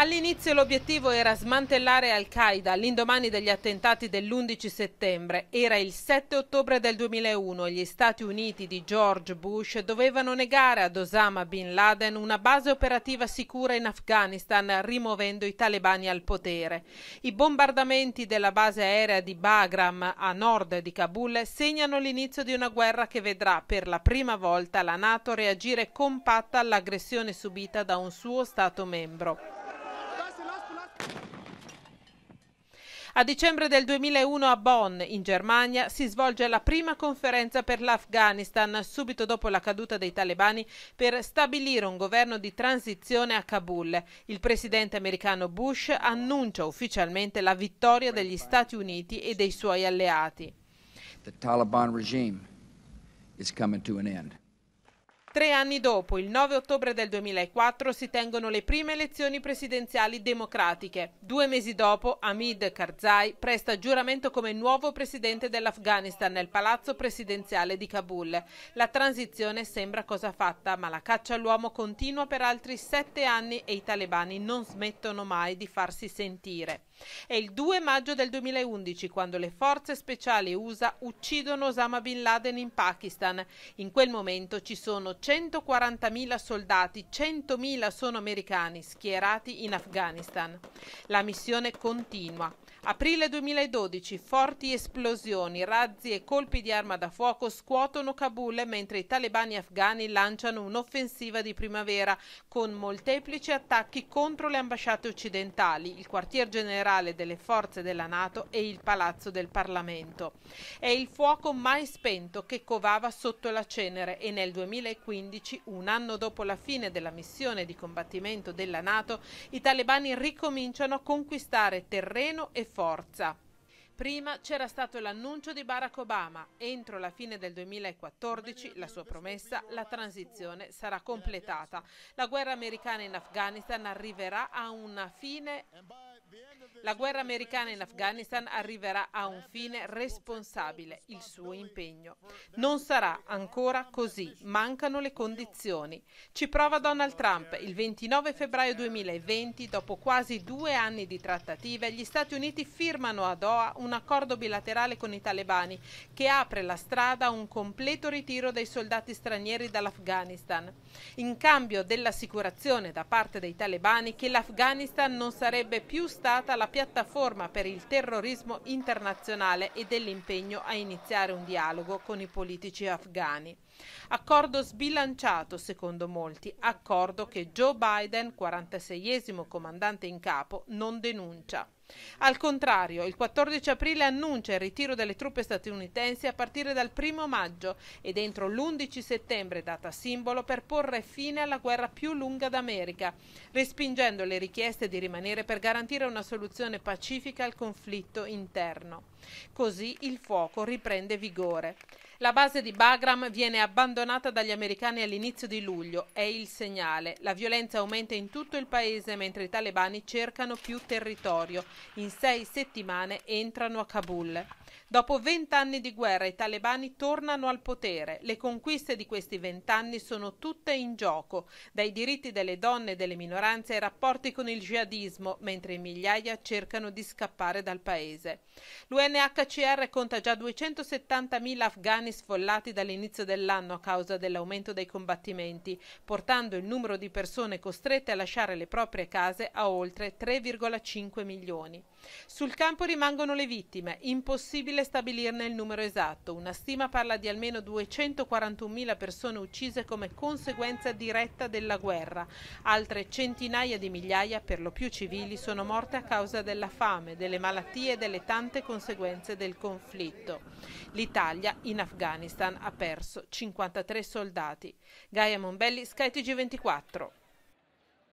All'inizio l'obiettivo era smantellare Al-Qaeda all'indomani degli attentati dell'11 settembre. Era il 7 ottobre del 2001 e gli Stati Uniti di George Bush dovevano negare ad Osama Bin Laden una base operativa sicura in Afghanistan rimuovendo i talebani al potere. I bombardamenti della base aerea di Bagram a nord di Kabul segnano l'inizio di una guerra che vedrà per la prima volta la Nato reagire compatta all'aggressione subita da un suo Stato membro. A dicembre del 2001 a Bonn, in Germania, si svolge la prima conferenza per l'Afghanistan subito dopo la caduta dei talebani per stabilire un governo di transizione a Kabul. Il presidente americano Bush annuncia ufficialmente la vittoria degli Stati Uniti e dei suoi alleati. The Taliban regime is coming to an end. Tre anni dopo, il 9 ottobre del 2004, si tengono le prime elezioni presidenziali democratiche. Due mesi dopo, Hamid Karzai presta giuramento come nuovo presidente dell'Afghanistan nel palazzo presidenziale di Kabul. La transizione sembra cosa fatta, ma la caccia all'uomo continua per altri sette anni e i talebani non smettono mai di farsi sentire. È il 2 maggio del 2011 quando le forze speciali USA uccidono Osama Bin Laden in Pakistan. In quel momento ci sono 140.000 soldati, 100.000 sono americani schierati in Afghanistan. La missione continua. Aprile 2012, forti esplosioni, razzi e colpi di arma da fuoco scuotono Kabul mentre i talebani afghani lanciano un'offensiva di primavera con molteplici attacchi contro le ambasciate occidentali, il quartier generale generale delle forze della Nato e il palazzo del Parlamento. È il fuoco mai spento che covava sotto la cenere e nel 2015, un anno dopo la fine della missione di combattimento della Nato, i talebani ricominciano a conquistare terreno e forza. Prima c'era stato l'annuncio di Barack Obama. Entro la fine del 2014, la sua promessa, la transizione sarà completata. La guerra americana in Afghanistan arriverà a una fine la guerra americana in Afghanistan arriverà a un fine responsabile, il suo impegno. Non sarà ancora così, mancano le condizioni. Ci prova Donald Trump. Il 29 febbraio 2020, dopo quasi due anni di trattative, gli Stati Uniti firmano a Doha un accordo bilaterale con i talebani che apre la strada a un completo ritiro dei soldati stranieri dall'Afghanistan, in cambio dell'assicurazione da parte dei talebani che l'Afghanistan non sarebbe più stato stata la piattaforma per il terrorismo internazionale e dell'impegno a iniziare un dialogo con i politici afghani. Accordo sbilanciato secondo molti, accordo che Joe Biden, 46esimo comandante in capo, non denuncia. Al contrario, il 14 aprile annuncia il ritiro delle truppe statunitensi a partire dal 1 maggio e entro l'11 settembre, data simbolo, per porre fine alla guerra più lunga d'America, respingendo le richieste di rimanere per garantire una soluzione pacifica al conflitto interno. Così il fuoco riprende vigore. La base di Bagram viene abbandonata dagli americani all'inizio di luglio, è il segnale. La violenza aumenta in tutto il paese mentre i talebani cercano più territorio. In sei settimane entrano a Kabul. Dopo vent'anni di guerra i talebani tornano al potere. Le conquiste di questi vent'anni sono tutte in gioco, dai diritti delle donne e delle minoranze ai rapporti con il jihadismo, mentre migliaia cercano di scappare dal paese. L'UNHCR conta già 270.000 afghani italiani sfollati dall'inizio dell'anno a causa dell'aumento dei combattimenti, portando il numero di persone costrette a lasciare le proprie case a oltre 3,5 milioni. Sul campo rimangono le vittime, impossibile stabilirne il numero esatto. Una stima parla di almeno 241.000 persone uccise come conseguenza diretta della guerra. Altre centinaia di migliaia, per lo più civili, sono morte a causa della fame, delle malattie e delle tante conseguenze del conflitto. L'Italia in Afghanistan Afghanistan ha perso 53 soldati. Gaia Mombelli, SkyTG24.